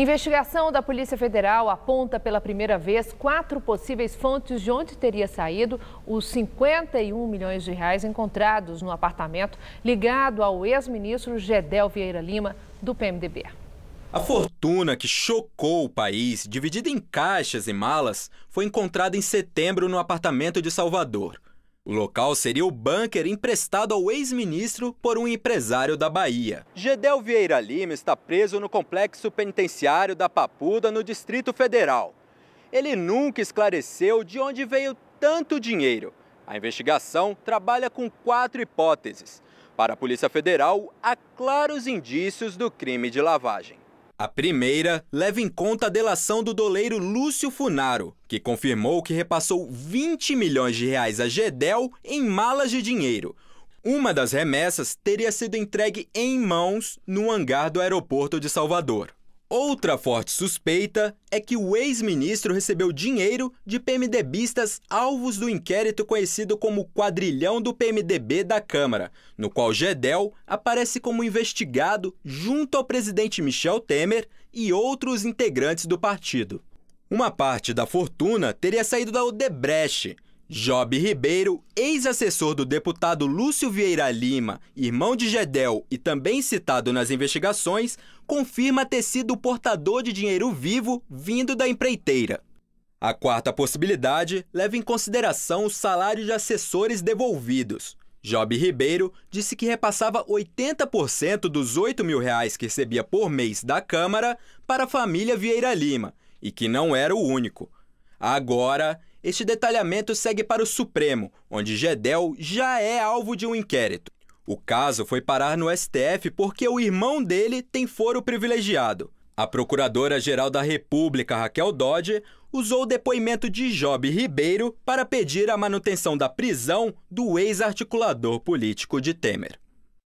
Investigação da Polícia Federal aponta pela primeira vez quatro possíveis fontes de onde teria saído os 51 milhões de reais encontrados no apartamento ligado ao ex-ministro Gedel Vieira Lima, do PMDB. A fortuna que chocou o país, dividida em caixas e malas, foi encontrada em setembro no apartamento de Salvador. O local seria o bunker emprestado ao ex-ministro por um empresário da Bahia. Gedel Vieira Lima está preso no complexo penitenciário da Papuda, no Distrito Federal. Ele nunca esclareceu de onde veio tanto dinheiro. A investigação trabalha com quatro hipóteses. Para a Polícia Federal, há claros indícios do crime de lavagem. A primeira leva em conta a delação do doleiro Lúcio Funaro, que confirmou que repassou 20 milhões de reais a Gedel em malas de dinheiro. Uma das remessas teria sido entregue em mãos no hangar do aeroporto de Salvador. Outra forte suspeita é que o ex-ministro recebeu dinheiro de PMDBistas alvos do inquérito conhecido como Quadrilhão do PMDB da Câmara, no qual Gedel aparece como investigado junto ao presidente Michel Temer e outros integrantes do partido. Uma parte da fortuna teria saído da Odebrecht, Job Ribeiro, ex-assessor do deputado Lúcio Vieira Lima, irmão de Gedel e também citado nas investigações, confirma ter sido portador de dinheiro vivo vindo da empreiteira. A quarta possibilidade leva em consideração o salário de assessores devolvidos. Job Ribeiro disse que repassava 80% dos 8 mil reais que recebia por mês da Câmara para a família Vieira Lima e que não era o único. Agora, este detalhamento segue para o Supremo, onde Gedel já é alvo de um inquérito. O caso foi parar no STF porque o irmão dele tem foro privilegiado. A Procuradora-Geral da República, Raquel Dodge, usou o depoimento de Job Ribeiro para pedir a manutenção da prisão do ex-articulador político de Temer.